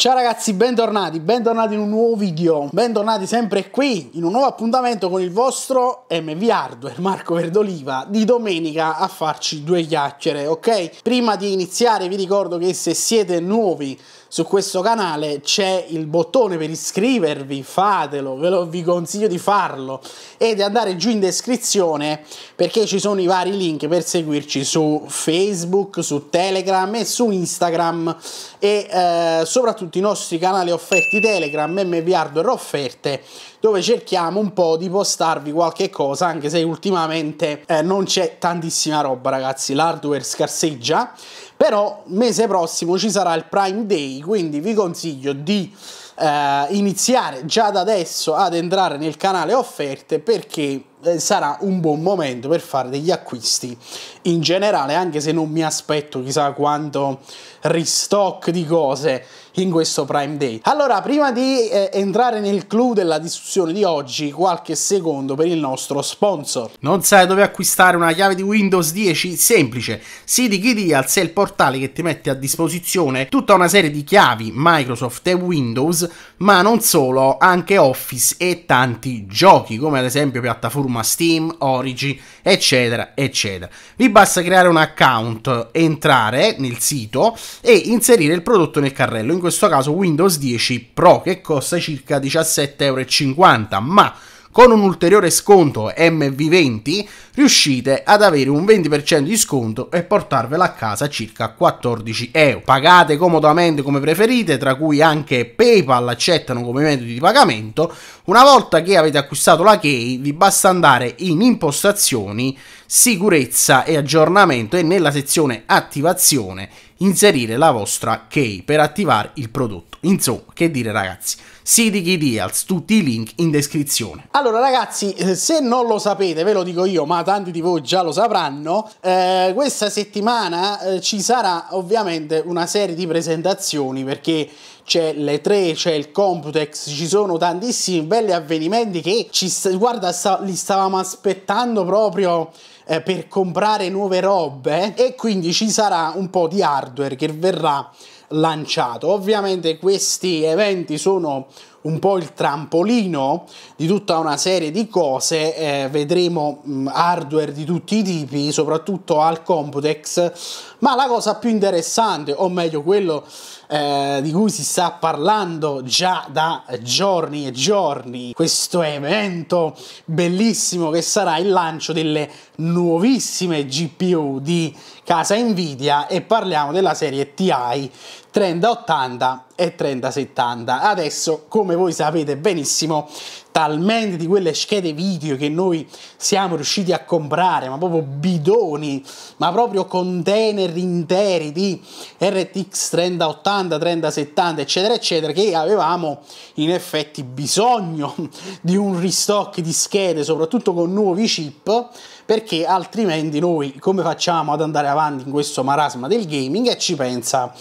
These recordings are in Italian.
Ciao ragazzi, bentornati, bentornati in un nuovo video, bentornati sempre qui in un nuovo appuntamento con il vostro MV Hardware, Marco Verdoliva, di domenica a farci due chiacchiere, ok? Prima di iniziare vi ricordo che se siete nuovi su questo canale c'è il bottone per iscrivervi, fatelo, ve lo, vi consiglio di farlo e di andare giù in descrizione perché ci sono i vari link per seguirci su Facebook, su Telegram e su Instagram e eh, soprattutto i nostri canali offerti Telegram, MV Hardware Offerte dove cerchiamo un po' di postarvi qualche cosa anche se ultimamente eh, non c'è tantissima roba ragazzi, l'hardware scarseggia però mese prossimo ci sarà il Prime Day, quindi vi consiglio di eh, iniziare già da adesso ad entrare nel canale offerte perché eh, sarà un buon momento per fare degli acquisti in generale, anche se non mi aspetto chissà quanto ristock di cose in questo Prime Day. Allora, prima di eh, entrare nel clou della discussione di oggi, qualche secondo per il nostro sponsor. Non sai dove acquistare una chiave di Windows 10? Semplice. Siti Key Deals è il portale che ti mette a disposizione tutta una serie di chiavi Microsoft e Windows, ma non solo, anche Office e tanti giochi, come ad esempio piattaforma Steam, Origin, eccetera, eccetera. Vi basta creare un account, entrare nel sito e inserire il prodotto nel carrello. In questo questo caso Windows 10 Pro che costa circa 17,50€, ma con un ulteriore sconto MV20 riuscite ad avere un 20% di sconto e portarvela a casa circa 14 euro. Pagate comodamente come preferite, tra cui anche PayPal accettano come metodi di pagamento. Una volta che avete acquistato la key, vi basta andare in impostazioni, sicurezza e aggiornamento e nella sezione attivazione inserire la vostra key per attivare il prodotto. Insomma, che dire ragazzi, Sidiki Deals, tutti i link in descrizione. Allora ragazzi, eh, se non lo sapete, ve lo dico io, ma tanti di voi già lo sapranno, eh, questa settimana eh, ci sarà ovviamente una serie di presentazioni perché c'è le 3, c'è il Computex, ci sono tantissimi belli avvenimenti che ci guarda, sta, li stavamo aspettando proprio eh, per comprare nuove robe e quindi ci sarà un po' di hardware che verrà lanciato. Ovviamente questi eventi sono un po' il trampolino di tutta una serie di cose, eh, vedremo mh, mm, hardware di tutti i tipi, soprattutto al Computex, ma la cosa più interessante, o meglio quello eh, di cui si sta parlando già da giorni e giorni, questo evento bellissimo che sarà il lancio delle nuovissime GPU di casa Nvidia e parliamo della serie TI 3080 e 3070. Adesso, come voi sapete benissimo, talmente di quelle schede video che noi siamo riusciti a comprare, ma proprio bidoni, ma proprio container interi di RTX 3080, 3070, eccetera, eccetera, che avevamo in effetti bisogno di un restock di schede, soprattutto con nuovi chip, perché altrimenti noi come facciamo ad andare avanti in questo marasma del gaming e ci pensa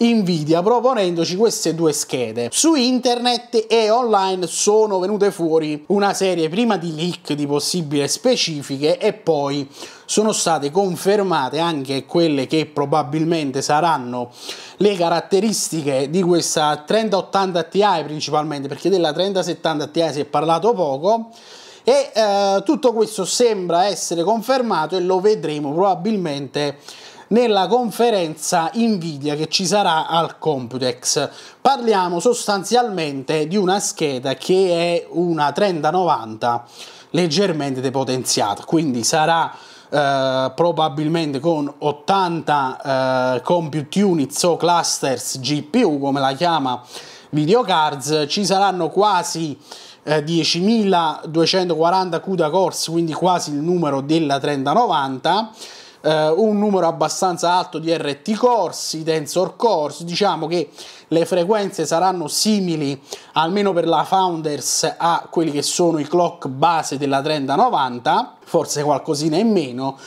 Nvidia proponendoci queste due schede. Su internet e online sono venute fuori una serie prima di leak di possibili specifiche e poi sono state confermate anche quelle che probabilmente saranno le caratteristiche di questa 3080 Ti principalmente perché della 3070 Ti si è parlato poco e eh, tutto questo sembra essere confermato e lo vedremo probabilmente nella conferenza Nvidia che ci sarà al Computex. Parliamo sostanzialmente di una scheda che è una 3090 leggermente depotenziata, quindi sarà eh, probabilmente con 80 eh, compute units o clusters GPU come la chiama videocards, ci saranno quasi 10.240 eh, CUDA cores, quindi quasi il numero della 3090 eh, un numero abbastanza alto di RT corsi, tensor cores, diciamo che le frequenze saranno simili almeno per la Founders a quelli che sono i clock base della 3090, forse qualcosina in meno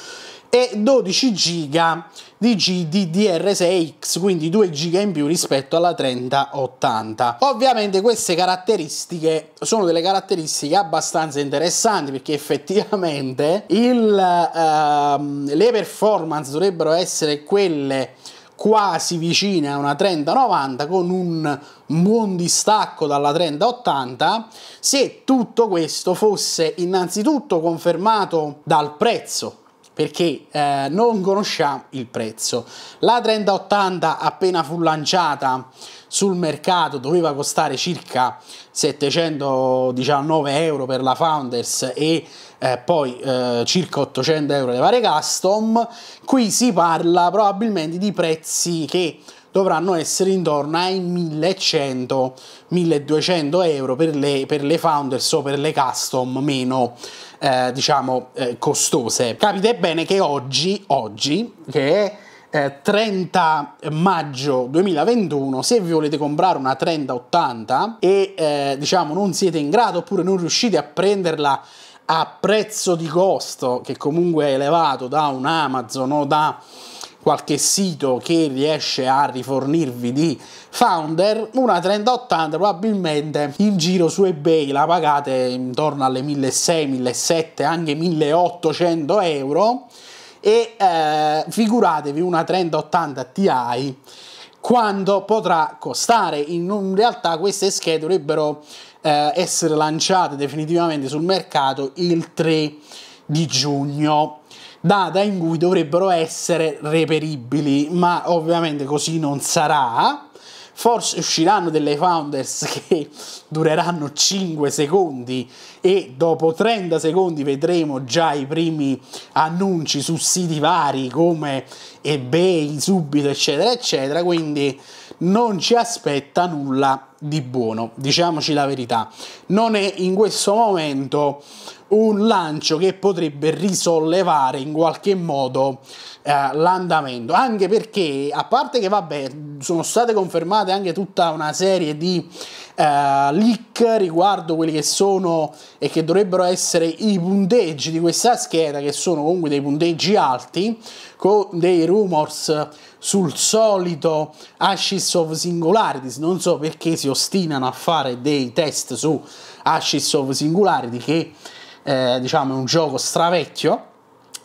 e 12 giga di GDDR6X, quindi 2 giga in più rispetto alla 3080. Ovviamente queste caratteristiche sono delle caratteristiche abbastanza interessanti perché effettivamente il, uh, le performance dovrebbero essere quelle quasi vicine a una 3090 con un buon distacco dalla 3080 se tutto questo fosse innanzitutto confermato dal prezzo perché eh, non conosciamo il prezzo. La 3080 appena fu lanciata sul mercato doveva costare circa 719 euro per la Founders e eh, poi eh, circa 800 euro le varie custom qui si parla probabilmente di prezzi che dovranno essere intorno ai 1100-1200 euro per le, per le founders o per le custom meno eh, diciamo eh, costose. Capite bene che oggi, oggi che è eh, 30 maggio 2021 se vi volete comprare una 3080 e eh, diciamo non siete in grado oppure non riuscite a prenderla a prezzo di costo che comunque è elevato da un Amazon o da qualche sito che riesce a rifornirvi di founder, una 3080 probabilmente in giro su eBay la pagate intorno alle 1600, 1700, anche 1800 euro e eh, figuratevi una 3080 Ti quanto potrà costare. In realtà queste schede dovrebbero eh, essere lanciate definitivamente sul mercato il 3 di giugno data in cui dovrebbero essere reperibili, ma ovviamente così non sarà. Forse usciranno delle founders che dureranno 5 secondi e dopo 30 secondi vedremo già i primi annunci su siti vari come eBay, Subito, eccetera, eccetera. Quindi non ci aspetta nulla di buono, diciamoci la verità. Non è in questo momento un lancio che potrebbe risollevare in qualche modo eh, l'andamento, anche perché a parte che vabbè, sono state confermate anche tutta una serie di eh, leak riguardo quelli che sono e che dovrebbero essere i punteggi di questa scheda, che sono comunque dei punteggi alti, con dei rumors sul solito Ashes of Singularities. Non so perché si ostinano a fare dei test su Ashes of Singularity, che eh, diciamo è un gioco stravecchio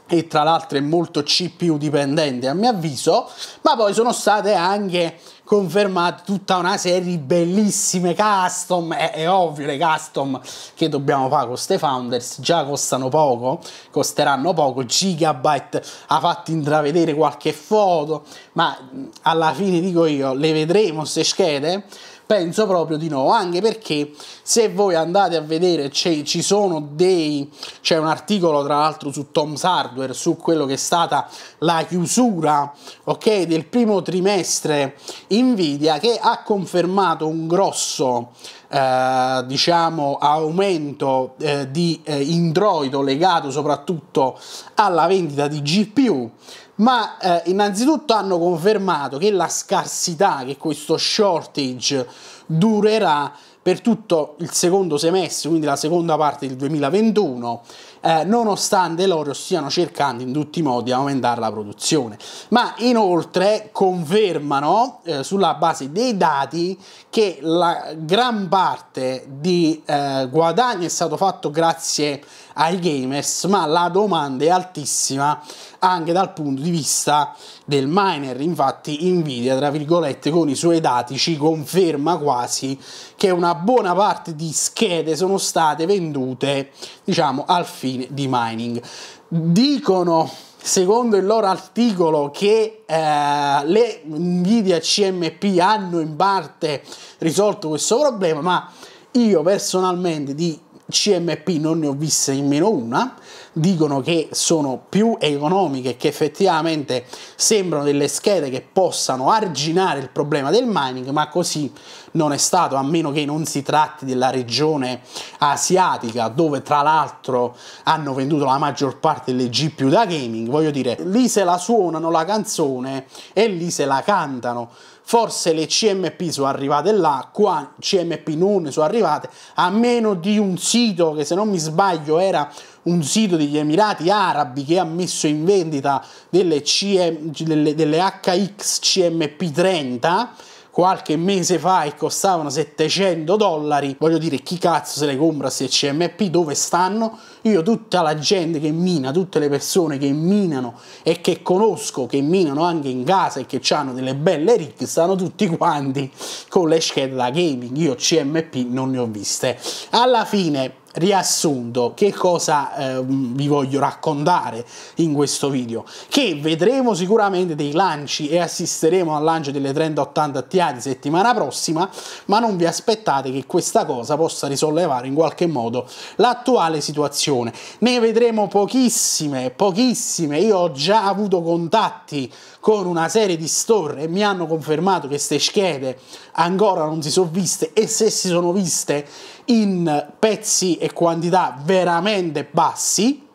e tra l'altro è molto CPU dipendente a mio avviso, ma poi sono state anche confermato tutta una serie di bellissime custom. È, è ovvio, le custom che dobbiamo fare con queste founders già costano poco, costeranno poco. Gigabyte ha fatto intravedere qualche foto, ma alla fine dico io, le vedremo queste schede? Penso proprio di no, anche perché se voi andate a vedere ci sono dei c'è un articolo tra l'altro su Tom's Hardware su quello che è stata la chiusura, ok, del primo trimestre Nvidia che ha confermato un grosso eh, diciamo aumento eh, di eh, introito legato soprattutto alla vendita di GPU ma eh, innanzitutto hanno confermato che la scarsità, che questo shortage durerà per tutto il secondo semestre, quindi la seconda parte del 2021 eh, nonostante loro stiano cercando in tutti i modi di aumentare la produzione. Ma inoltre confermano eh, sulla base dei dati che la gran parte di eh, guadagno è stato fatto grazie ai gamers, ma la domanda è altissima anche dal punto di vista del miner. Infatti, Nvidia, tra virgolette, con i suoi dati ci conferma quasi che una buona parte di schede sono state vendute, diciamo, al fine di, di mining. Dicono secondo il loro articolo che eh, le Nvidia CMP hanno in parte risolto questo problema, ma io personalmente di CMP non ne ho viste nemmeno una, dicono che sono più economiche che effettivamente sembrano delle schede che possano arginare il problema del mining, ma così non è stato, a meno che non si tratti della regione asiatica dove tra l'altro hanno venduto la maggior parte delle GPU da gaming, voglio dire, lì se la suonano la canzone e lì se la cantano forse le CMP sono arrivate là, qua CMP non sono arrivate, a meno di un sito che se non mi sbaglio era un sito degli Emirati Arabi che ha messo in vendita delle, CM, delle, delle HX CMP 30 qualche mese fa e costavano 700 dollari, voglio dire chi cazzo se le compra se CMP dove stanno? Io tutta la gente che mina, tutte le persone che minano e che conosco, che minano anche in casa e che hanno delle belle rig, stanno tutti quanti con le schede da gaming, io CMP non ne ho viste. Alla fine riassunto che cosa eh, vi voglio raccontare in questo video che vedremo sicuramente dei lanci e assisteremo al lancio delle 3080 Ti di settimana prossima ma non vi aspettate che questa cosa possa risollevare in qualche modo l'attuale situazione ne vedremo pochissime pochissime io ho già avuto contatti con una serie di store e mi hanno confermato che queste schede ancora non si sono viste e se si sono viste in pezzi e quantità veramente bassi,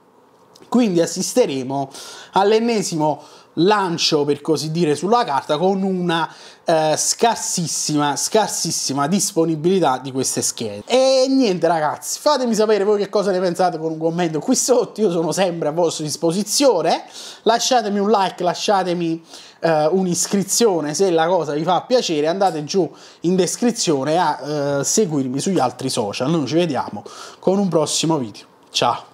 quindi assisteremo all'ennesimo lancio per così dire sulla carta con una eh, scarsissima scarsissima disponibilità di queste schede e niente ragazzi fatemi sapere voi che cosa ne pensate con un commento qui sotto io sono sempre a vostra disposizione lasciatemi un like lasciatemi eh, un'iscrizione se la cosa vi fa piacere andate giù in descrizione a eh, seguirmi sugli altri social noi ci vediamo con un prossimo video ciao